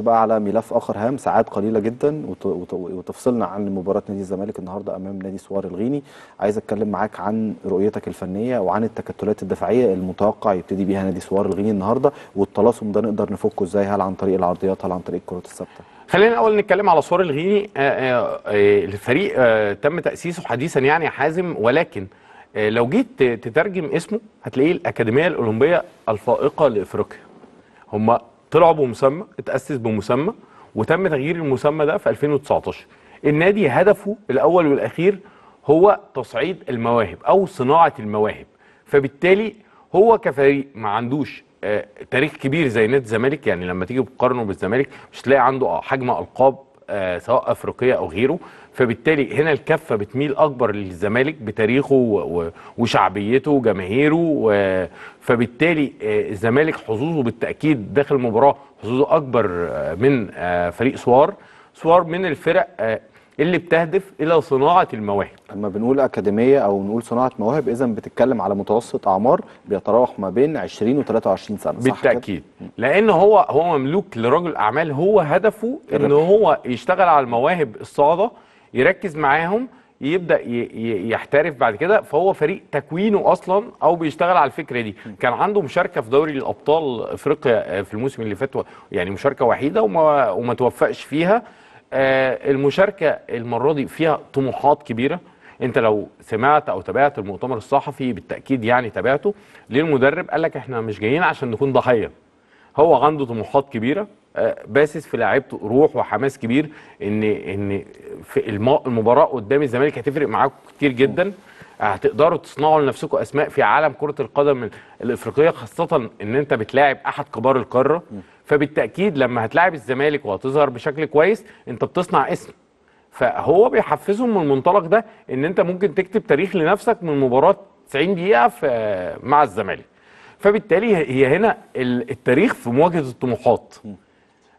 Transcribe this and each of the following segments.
بقى على ملف اخر هام ساعات قليله جدا وتفصلنا عن مباراه نادي الزمالك النهارده امام نادي سوار الغيني عايز اتكلم معاك عن رؤيتك الفنيه وعن التكتلات الدفاعيه المتوقع يبتدي بيها نادي سوار الغيني النهارده والتلاصم ده نقدر نفكه ازاي هل عن طريق العرضيات هل عن طريق الكرات الثابته خلينا الاول نتكلم على سوار الغيني آه، آه، آه، الفريق تم تاسيسه حديثا يعني حازم ولكن لو جيت تترجم اسمه هتلاقيه الاكاديميه الاولمبيه الفائقه لافريقيا هم طلعوا بمسمى اتأسس بمسمى وتم تغيير المسمى ده في 2019 النادي هدفه الأول والأخير هو تصعيد المواهب أو صناعة المواهب فبالتالي هو كفريق ما عندوش آه، تاريخ كبير زي نادي الزمالك يعني لما تيجي تقارنه بالزمالك مش تلاقي عنده آه، حجم القاب آه، سواء افريقيه او غيره فبالتالي هنا الكفه بتميل اكبر للزمالك بتاريخه وشعبيته وجماهيره فبالتالي آه، الزمالك حظوظه بالتاكيد داخل المباراه حظوظه اكبر آه، من فريق سوار سوار من الفرق اللي بتهدف الى صناعه المواهب لما بنقول اكاديميه او نقول صناعه مواهب اذا بتتكلم على متوسط اعمار بيتراوح ما بين 20 و23 سنه بالتاكيد صح لان هو هو مملوك لرجل اعمال هو هدفه ان هو يشتغل على المواهب الصاعده يركز معاهم يبدا يحترف بعد كده فهو فريق تكوينه اصلا او بيشتغل على الفكره دي كان عنده مشاركه في دوري الابطال افريقيا آه، في الموسم اللي فات يعني مشاركه وحيده وما, وما توفقش فيها آه، المشاركه المره دي فيها طموحات كبيره انت لو سمعت او تابعت المؤتمر الصحفي بالتاكيد يعني تابعته للمدرب قال لك احنا مش جايين عشان نكون ضحيه هو عنده طموحات كبيره آه، باسس في لعيبته روح وحماس كبير ان ان في المباراه قدام الزمالك هتفرق معاكم كتير جدا هتقدروا تصنعوا لنفسكم اسماء في عالم كره القدم الافريقيه خاصه ان انت بتلاعب احد كبار القاره فبالتاكيد لما هتلاعب الزمالك وهتظهر بشكل كويس انت بتصنع اسم فهو بيحفزهم من المنطلق ده ان انت ممكن تكتب تاريخ لنفسك من مباراه 90 دقيقه في مع الزمالك فبالتالي هي هنا التاريخ في مواجهه الطموحات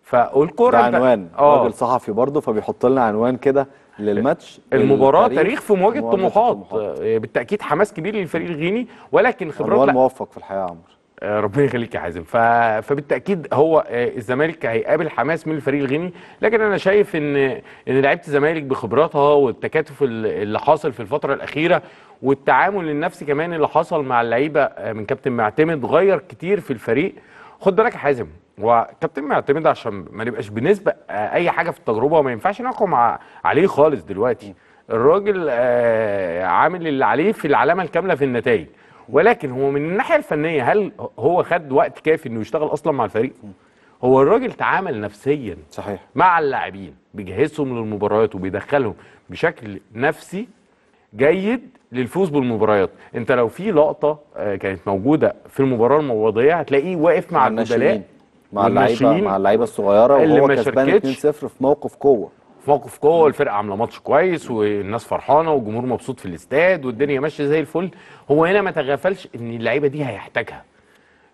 فالكره ده عنوان آه. راجل صحفي برضه فبيحط لنا عنوان كده للماتش المباراه تاريخ في مواجهه طموحات آه، بالتاكيد حماس كبير للفريق الغيني ولكن خبرات موفق في الحياه يا عمرو آه، ربنا يخليك يا حازم فبالتاكيد هو آه، الزمالك هيقابل حماس من الفريق الغيني لكن انا شايف ان ان لعيبه الزمالك بخبراتها والتكاتف اللي حاصل في الفتره الاخيره والتعامل النفسي كمان اللي حصل مع اللعيبه من كابتن معتمد غير كتير في الفريق خد بالك يا حازم وكابتن معتمد عشان ما نبقاش بنسبق آه، اي حاجه في التجربه وما ينفعش نحكم عليه خالص دلوقتي الراجل آه، عامل اللي عليه في العلامه الكامله في النتائج ولكن هو من الناحيه الفنيه هل هو خد وقت كافي انه يشتغل اصلا مع الفريق هو الراجل تعامل نفسيا صحيح مع اللاعبين بيجهزهم للمباريات وبيدخلهم بشكل نفسي جيد للفوز بالمباريات انت لو في لقطه آه، كانت موجوده في المباراه الموضوعيه هتلاقيه واقف مع البدلاء مع اللعيبه مع اللعيبه الصغيره وهو كسبان 2-0 في موقف قوه في موقف قوه الفرقه عامله ماتش كويس والناس فرحانه والجمهور مبسوط في الاستاد والدنيا ماشيه زي الفل هو هنا ما تغافلش ان اللعيبه دي هيحتاجها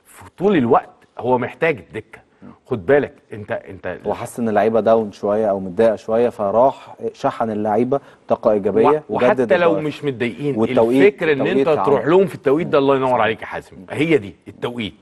في طول الوقت هو محتاج الدكه خد بالك انت انت هو حاسس ان اللعيبه داون شويه او متضايقه شويه فراح شحن اللعيبه طاقه ايجابيه وحتى لو مش متضايقين الفكره ان انت تروح لهم في التوقيت ده الله ينور عليك يا حازم هي دي التوقيت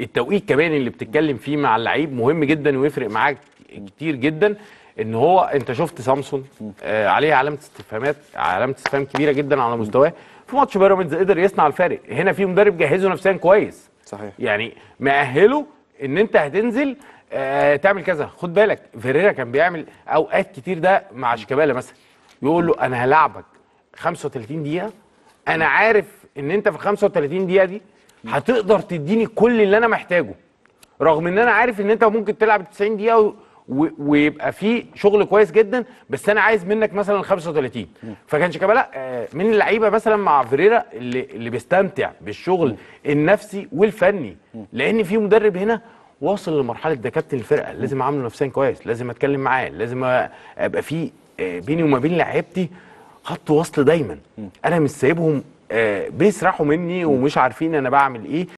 التوقيت كمان اللي بتتكلم فيه مع اللعيب مهم جدا ويفرق معاك كتير جدا ان هو انت شفت سامسون آه عليه علامه استفهامات علامه استفهام كبيره جدا على مستواه في ماتش بيراميدز قدر يصنع الفارق هنا في مدرب جهزه نفسيا كويس صحيح يعني مأهله ان انت هتنزل آه تعمل كذا خد بالك فيريرا كان بيعمل اوقات كتير ده مع شيكابالا مثلا يقول له انا هلاعبك 35 دقيقه انا عارف ان انت في 35 دقيقه دي هتقدر تديني كل اللي انا محتاجه رغم ان انا عارف ان انت ممكن تلعب 90 دقيقه ويبقى في شغل كويس جدا بس انا عايز منك مثلا 35 فكان شيكابالا من اللعيبه مثلا مع فيريرا اللي اللي بيستمتع بالشغل النفسي والفني لان في مدرب هنا واصل لمرحله ده كابتن الفرقه لازم اعامله نفسيا كويس لازم اتكلم معاه لازم ابقى في آه، بيني وما بين لعيبتي خط وصل دايما انا مش سايبهم آه، بيسرحوا مني ومش عارفين انا بعمل ايه